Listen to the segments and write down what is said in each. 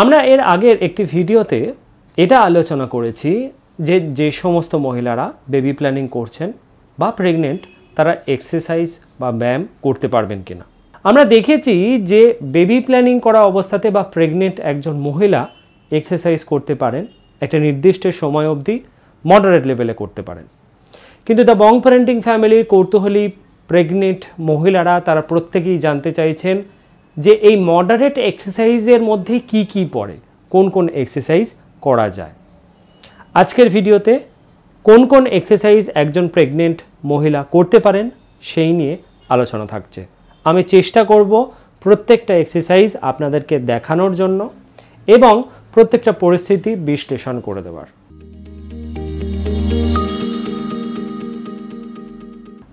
আমরা এর আগের একটি ভিডিওতে এটা আলোচনা করেছি যে যে সমস্ত মহিলারা বেবি প্ল্যানিং করছেন বা প্রেগনেন্ট তারা এক্সারসাইজ বা ব্যায়াম করতে পারবেন কিনা আমরা দেখেছি যে বেবি প্ল্যানিং করা অবস্থাতে বা প্রেগনেন্ট একজন মহিলা এক্সারসাইজ করতে পারেন একটা নির্দিষ্ট সময় অবধি মডারেট লেভেলে করতে পারেন কিন্তু দ্য বং প্যারেন্টিং ফ্যামিলির কৌতূহলী প্রেগনেন্ট মহিলারা তারা প্রত্যেকেই জানতে চাইছেন যে এই মডারেট এক্সারসাইজের মধ্যে কি কি পড়ে কোন কোন এক্সারসাইজ করা যায় আজকের ভিডিওতে কোন কোন এক্সারসাইজ একজন প্রেগনেন্ট মহিলা করতে পারেন সেই নিয়ে আলোচনা থাকছে আমি চেষ্টা করব প্রত্যেকটা এক্সারসাইজ আপনাদেরকে দেখানোর জন্য এবং প্রত্যেকটা পরিস্থিতি বিশ্লেষণ করে দেওয়ার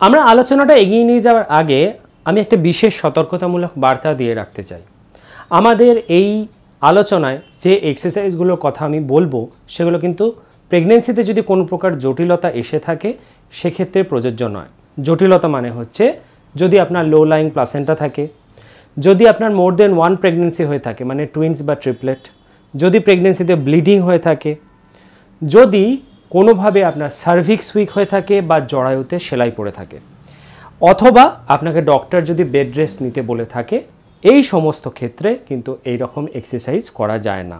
আমরা আলোচনাটা এগিয়ে নিয়ে যাওয়ার আগে আমি একটা বিশেষ সতর্কতামূলক বার্তা দিয়ে রাখতে চাই আমাদের এই আলোচনায় যে এক্সারসাইজগুলোর কথা আমি বলবো সেগুলো কিন্তু প্রেগনেন্সিতে যদি কোনো প্রকার জটিলতা এসে থাকে সেক্ষেত্রে প্রযোজ্য নয় জটিলতা মানে হচ্ছে যদি আপনার লো লাইং প্লাসেন্টা থাকে যদি আপনার মোর দেন ওয়ান প্রেগনেন্সি হয়ে থাকে মানে টুইন্স বা ট্রিপলেট যদি প্রেগনেন্সিতে ব্লিডিং হয়ে থাকে যদি কোনোভাবে আপনার সার্ভিক্স উইক হয়ে থাকে বা জড়ায়ুতে সেলাই পড়ে থাকে অথবা আপনাকে ডক্টর যদি বেড রেস্ট নিতে বলে থাকে এই সমস্ত ক্ষেত্রে কিন্তু এই রকম এক্সারসাইজ করা যায় না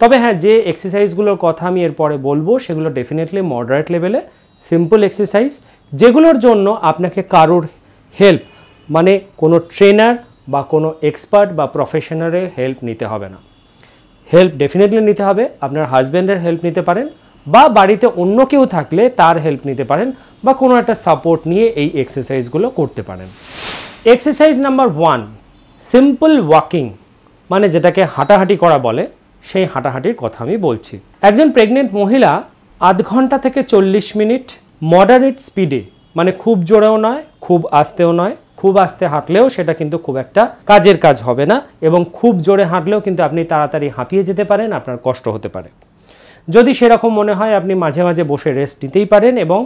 তবে হ্যাঁ যে এক্সারসাইজগুলোর কথা আমি এরপরে বলবো সেগুলো ডেফিনেটলি মডারেট লেভেলে সিম্পল এক্সারসাইজ যেগুলোর জন্য আপনাকে কারোর হেল্প মানে কোনো ট্রেনার বা কোনো এক্সপার্ট বা প্রফেশনালের হেল্প নিতে হবে না হেল্প ডেফিনেটলি নিতে হবে আপনার হাজব্যান্ডের হেল্প নিতে পারেন বা বাড়িতে অন্য কেউ থাকলে তার হেল্প নিতে পারেন বা কোনো একটা সাপোর্ট নিয়ে এই এক্সারসাইজগুলো করতে পারেন exercise number one simple walking মানে যেটাকে হাঁটাহাঁটি করা বলে সেই হাঁটাহাঁটির কথা আমি বলছি একজন প্রেগনেন্ট মহিলা আধ ঘন্টা থেকে চল্লিশ মিনিট মডারেট স্পিডে মানে খুব জোরেও নয় খুব আস্তেও নয় খুব আস্তে হাঁটলেও সেটা কিন্তু খুব একটা কাজের কাজ হবে না এবং খুব জোরে হাঁটলেও কিন্তু আপনি তাড়াতাড়ি হাঁপিয়ে যেতে পারেন আপনার কষ্ট হতে পারে যদি সেরকম মনে হয় আপনি মাঝে মাঝে বসে রেস্ট নিতেই পারেন এবং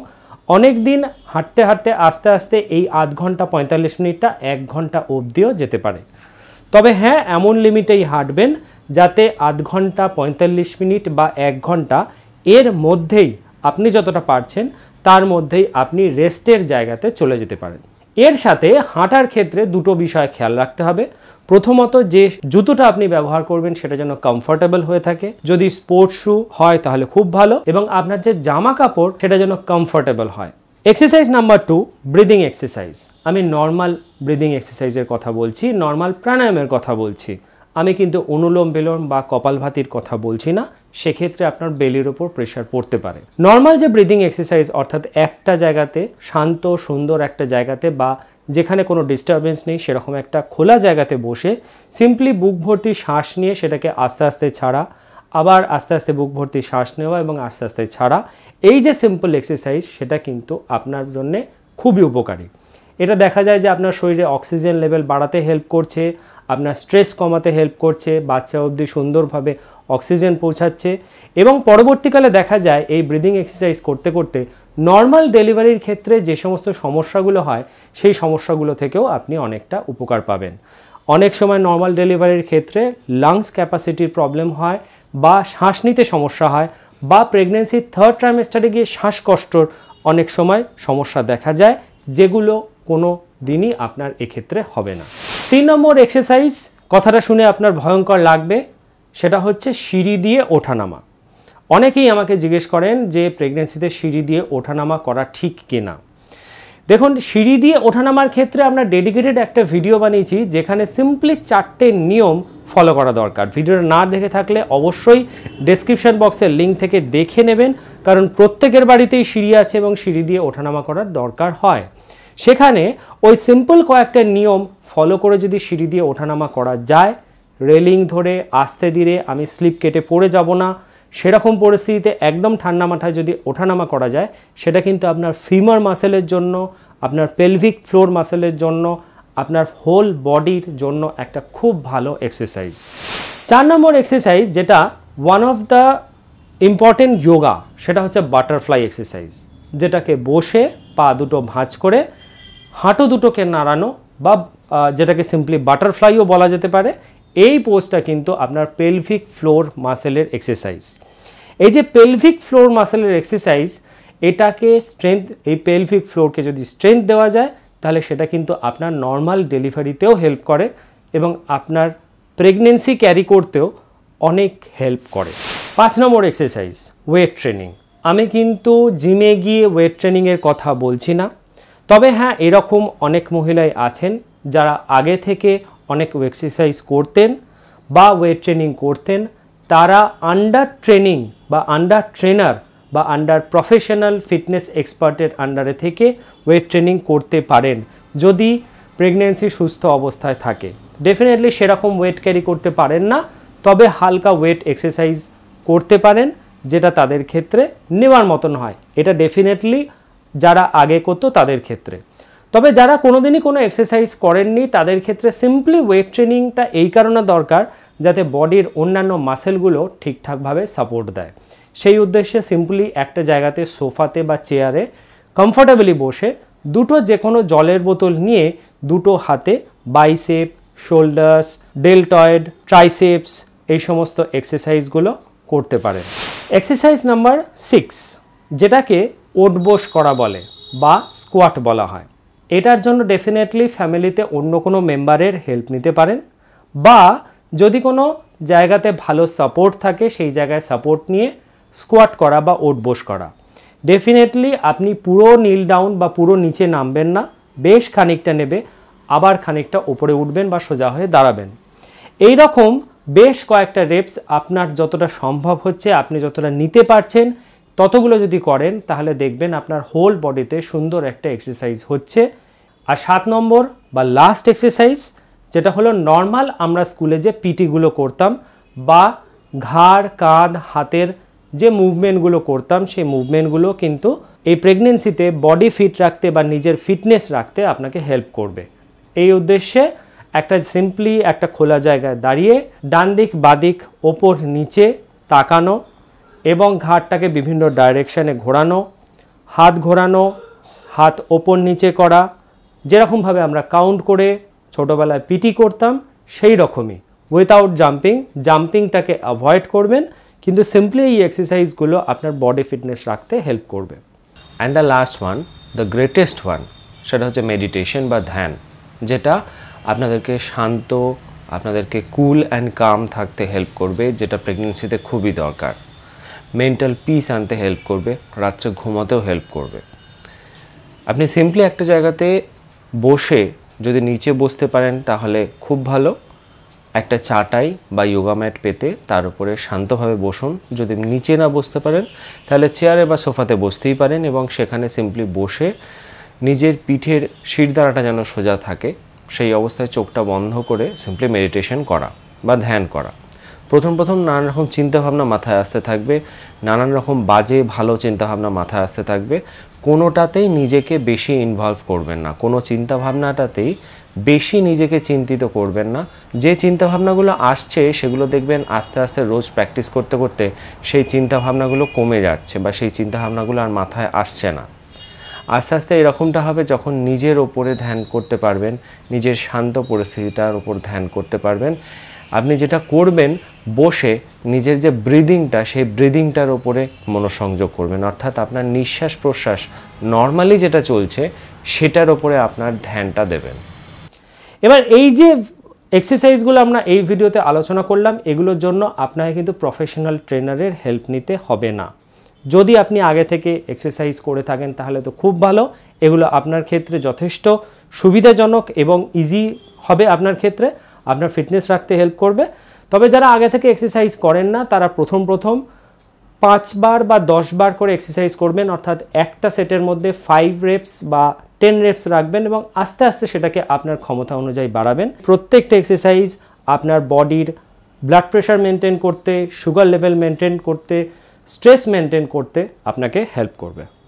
অনেক দিন হাঁটতে হাঁটতে আস্তে আস্তে এই আধ ঘন্টা পঁয়তাল্লিশ মিনিটটা এক ঘন্টা অবধিও যেতে পারে তবে হ্যাঁ এমন লিমিটেই হাঁটবেন যাতে আধ ঘন্টা পঁয়তাল্লিশ মিনিট বা এক ঘন্টা এর মধ্যেই আপনি যতটা পারছেন তার মধ্যেই আপনি রেস্টের জায়গাতে চলে যেতে পারেন এর সাথে হাঁটার ক্ষেত্রে দুটো বিষয় খেয়াল রাখতে হবে প্রথমত যে জুতোটা আপনি ব্যবহার করবেন সেটা যেন কমফোর্টেবল হয়ে থাকে যদি স্পোর্টস শ্যু হয় তাহলে খুব ভালো এবং আপনার যে জামা কাপড় সেটা যেন কমফোর্টেবল হয় exercise number two breathing exercise আমি নর্মাল ব্রিদিং এক্সারসাইজের কথা বলছি নর্মাল প্রাণায়ামের কথা বলছি আমি কিন্তু অনুলোম বিলোম বা কপালভাতির কথা বলছি না সেক্ষেত্রে আপনার বেলির ওপর প্রেশার পড়তে পারে নর্মাল যে ব্রিদিং এক্সারসাইজ অর্থাৎ একটা জায়গাতে শান্ত সুন্দর একটা জায়গাতে বা যেখানে কোনো ডিস্টারবেন্স নেই সেরকম একটা খোলা জায়গাতে বসে সিম্পলি বুক ভর্তি শ্বাস নিয়ে সেটাকে আস্তে আস্তে ছাড়া আবার আস্তে আস্তে বুক ভর্তি শ্বাস নেওয়া এবং আস্তে আস্তে ছাড়া এই যে সিম্পল এক্সারসাইজ সেটা কিন্তু আপনার জন্যে খুবই উপকারী এটা দেখা যায় যে আপনার শরীরে অক্সিজেন লেভেল বাড়াতে হেল্প করছে আপনার স্ট্রেস কমাতে হেল্প করছে বাচ্চা অবধি সুন্দরভাবে অক্সিজেন পৌঁছাচ্ছে এবং পরবর্তীকালে দেখা যায় এই ব্রিদিং এক্সারসাইজ করতে করতে নর্মাল ডেলিভারির ক্ষেত্রে যে সমস্ত সমস্যাগুলো হয় সেই সমস্যাগুলো থেকেও আপনি অনেকটা উপকার পাবেন অনেক সময় নর্মাল ডেলিভারির ক্ষেত্রে লাংস ক্যাপাসিটির প্রবলেম হয় বা শ্বাস নিতে সমস্যা হয় বা প্রেগনেন্সির থার্ড ট্রাইমেস্টারে গিয়ে শ্বাসকষ্টর অনেক সময় সমস্যা দেখা যায় যেগুলো কোনো দিনই আপনার এক্ষেত্রে হবে না তিন নম্বর এক্সারসাইজ কথাটা শুনে আপনার ভয়ঙ্কর লাগবে সেটা হচ্ছে সিঁড়ি দিয়ে ওঠানামা অনেকেই আমাকে জিজ্ঞেস করেন যে প্রেগনেন্সিতে সিঁড়ি দিয়ে ওঠানামা করা ঠিক কিনা দেখুন সিঁড়ি দিয়ে ওঠানামার ক্ষেত্রে আমরা ডেডিকেটেড একটা ভিডিও বানিয়েছি যেখানে সিম্পলি চারটে নিয়ম ফলো করা দরকার ভিডিওটা না দেখে থাকলে অবশ্যই ডেসক্রিপশান বক্সের লিঙ্ক থেকে দেখে নেবেন কারণ প্রত্যেকের বাড়িতেই সিঁড়ি আছে এবং সিঁড়ি দিয়ে ওঠানামা করার দরকার হয় সেখানে ওই সিম্পল কয়েকটা নিয়ম ফলো করে যদি সিঁড়ি দিয়ে ওঠানামা করা যায় রেলিং ধরে আস্তে ধীরে আমি স্লিপ কেটে পড়ে যাব না সেরকম পরিস্থিতিতে একদম ঠান্ডা মাথায় যদি ওঠানামা করা যায় সেটা কিন্তু আপনার ফিমার মাসেলের জন্য আপনার পেলভিক ফ্লোর মাসেলের জন্য আপনার হোল বডির জন্য একটা খুব ভালো এক্সারসাইজ চার নম্বর এক্সারসাইজ যেটা one of the important yoga সেটা হচ্ছে বাটারফ্লাই এক্সারসাইজ যেটাকে বসে পা দুটো ভাঁজ করে হাঁটু দুটোকে নাড়ানো বা যেটাকে সিম্পলি বাটারফ্লাইও বলা যেতে পারে এই পোজটা কিন্তু আপনার পেলভিক ফ্লোর মাসেলের এক্সারসাইজ এই যে পেলভিক ফ্লোর মাসেলের এক্সারসাইজ এটাকে স্ট্রেংথ এই পেলভিক ফ্লোরকে যদি স্ট্রেংথ দেওয়া যায় তাহলে সেটা কিন্তু আপনার নর্মাল ডেলিভারিতেও হেল্প করে এবং আপনার প্রেগনেন্সি ক্যারি করতেও অনেক হেল্প করে পাঁচ নম্বর এক্সারসাইজ ওয়েট ট্রেনিং আমি কিন্তু জিমে গিয়ে ওয়েট ট্রেনিংয়ের কথা বলছি না তবে হ্যাঁ এরকম অনেক মহিলাই আছেন যারা আগে থেকে অনেক এক্সারসাইজ করতেন বা ওয়েট ট্রেনিং করতেন তারা আন্ডার ট্রেনিং বা আন্ডার ট্রেনার বা আন্ডার প্রফেশনাল ফিটনেস এক্সপার্টের আন্ডারে থেকে ওয়েট ট্রেনিং করতে পারেন যদি প্রেগনেন্সি সুস্থ অবস্থায় থাকে ডেফিনেটলি সেরকম ওয়েট ক্যারি করতে পারেন না তবে হালকা ওয়েট এক্সারসাইজ করতে পারেন যেটা তাদের ক্ষেত্রে নেওয়ার মতন হয় এটা ডেফিনেটলি যারা আগে করতো তাদের ক্ষেত্রে তবে যারা কোনোদিনই কোনো এক্সারসাইজ করেননি তাদের ক্ষেত্রে সিম্পলি ওয়েট ট্রেনিংটা এই কারণে দরকার যাতে বডির অন্যান্য মাসেলগুলো ঠিকঠাকভাবে সাপোর্ট দেয় সেই উদ্দেশ্যে সিম্পলি একটা জায়গাতে সোফাতে বা চেয়ারে কমফোর্টেবলি বসে দুটো যে কোনো জলের বোতল নিয়ে দুটো হাতে বাইসেপ শোল্ডার্স ডেলটয়েড ট্রাইসেপস এই সমস্ত এক্সারসাইজগুলো করতে পারেন এক্সারসাইজ নাম্বার সিক্স যেটাকে ওটবোস করা বলে বা স্কোয়াট বলা হয় এটার জন্য ডেফিনেটলি ফ্যামিলিতে অন্য কোনো মেম্বারের হেল্প নিতে পারেন বা যদি কোনো জায়গাতে ভালো সাপোর্ট থাকে সেই জায়গায় সাপোর্ট নিয়ে স্কোয়াট করা বা ওটবোস করা ডেফিনেটলি আপনি পুরো নীল ডাউন বা পুরো নিচে নামবেন না বেশ খানিকটা নেবে আবার খানিকটা ওপরে উঠবেন বা সোজা হয়ে দাঁড়াবেন এই রকম বেশ কয়েকটা রেপস আপনার যতটা সম্ভব হচ্ছে আপনি যতটা নিতে পারছেন ততগুলো যদি করেন তাহলে দেখবেন আপনার হোল বডিতে সুন্দর একটা এক্সারসাইজ হচ্ছে আর সাত নম্বর বা লাস্ট এক্সারসাইজ যেটা হলো নর্মাল আমরা স্কুলে যে পিটিগুলো করতাম বা ঘাড় কাঁধ হাতের যে মুভমেন্টগুলো করতাম সেই মুভমেন্টগুলো কিন্তু এই প্রেগনেন্সিতে বডি ফিট রাখতে বা নিজের ফিটনেস রাখতে আপনাকে হেল্প করবে এই উদ্দেশ্যে একটা সিম্পলি একটা খোলা জায়গায় দাঁড়িয়ে ডান দিক বাদিক ওপর নিচে তাকানো এবং ঘাটটাকে বিভিন্ন ডাইরেকশানে ঘোরানো হাত ঘোরানো হাত ওপর নিচে করা যেরকমভাবে আমরা কাউন্ট করে ছোটোবেলায় পিটি করতাম সেই রকমই উইথাউট জাম্পিং জাম্পিংটাকে অ্যাভয়েড করবেন কিন্তু সিম্পলি এই এক্সারসাইজগুলো আপনার বডি ফিটনেস রাখতে হেল্প করবে and the last one the greatest one সেটা হচ্ছে মেডিটেশন বা ধ্যান যেটা আপনাদেরকে শান্ত আপনাদেরকে কুল অ্যান্ড কাম থাকতে হেল্প করবে যেটা প্রেগনেন্সিতে খুবই দরকার মেন্টাল পিস আনতে হেল্প করবে রাত্রে ঘুমাতেও হেল্প করবে আপনি সিম্পলি একটা জায়গাতে বসে যদি নিচে বসতে পারেন তাহলে খুব ভালো একটা চাটাই বা ইয়োগা ম্যাট পেতে তার উপরে শান্তভাবে বসুন যদি নিচে না বসতে পারেন তাহলে চেয়ারে বা সোফাতে বসতেই পারেন এবং সেখানে সিম্পলি বসে নিজের পিঠের শিরদাঁড়াটা যেন সোজা থাকে সেই অবস্থায় চোখটা বন্ধ করে সিম্পলি মেডিটেশন করা বা ধ্যান করা প্রথম প্রথম নানান রকম চিন্তাভাবনা মাথায় আসতে থাকবে নানান রকম বাজে ভালো চিন্তাভাবনা মাথায় আসতে থাকবে কোনোটাতেই নিজেকে বেশি ইনভলভ করবেন না কোনো চিন্তাভাবনাটাতেই বেশি নিজেকে চিন্তিত করবেন না যে চিন্তাভাবনাগুলো আসছে সেগুলো দেখবেন আস্তে আস্তে রোজ প্র্যাকটিস করতে করতে সেই চিন্তাভাবনাগুলো কমে যাচ্ছে বা সেই চিন্তাভাবনাগুলো আর মাথায় আসছে না আস্তে আস্তে এরকমটা হবে যখন নিজের ওপরে ধ্যান করতে পারবেন নিজের শান্ত পরিস্থিতিটার ওপর ধ্যান করতে পারবেন আপনি যেটা করবেন বসে নিজের যে ব্রিদিংটা সেই ব্রিদিংটার ওপরে মনোসংযোগ করবেন অর্থাৎ আপনার নিঃশ্বাস প্রশ্বাস নর্মালি যেটা চলছে সেটার ওপরে আপনার ধ্যানটা দেবেন এবার এই যে এক্সারসাইজগুলো আমরা এই ভিডিওতে আলোচনা করলাম এগুলোর জন্য আপনাকে কিন্তু প্রফেশনাল ট্রেনারের হেল্প নিতে হবে না যদি আপনি আগে থেকে এক্সারসাইজ করে থাকেন তাহলে তো খুব ভালো এগুলো আপনার ক্ষেত্রে যথেষ্ট সুবিধাজনক এবং ইজি হবে আপনার ক্ষেত্রে আপনার ফিটনেস রাখতে হেল্প করবে তবে যারা আগে থেকে এক্সারসাইজ করেন না তারা প্রথম প্রথম পাঁচবার বা দশ বার করে এক্সারসাইজ করবেন অর্থাৎ একটা সেটের মধ্যে ফাইভ রেপস বা টেন রেপস রাখবেন এবং আস্তে আস্তে সেটাকে আপনার ক্ষমতা অনুযায়ী বাড়াবেন প্রত্যেকটা এক্সারসাইজ আপনার বডির ব্লাড প্রেশার মেনটেন করতে সুগার লেভেল মেনটেন করতে স্ট্রেস মেনটেন করতে আপনাকে হেল্প করবে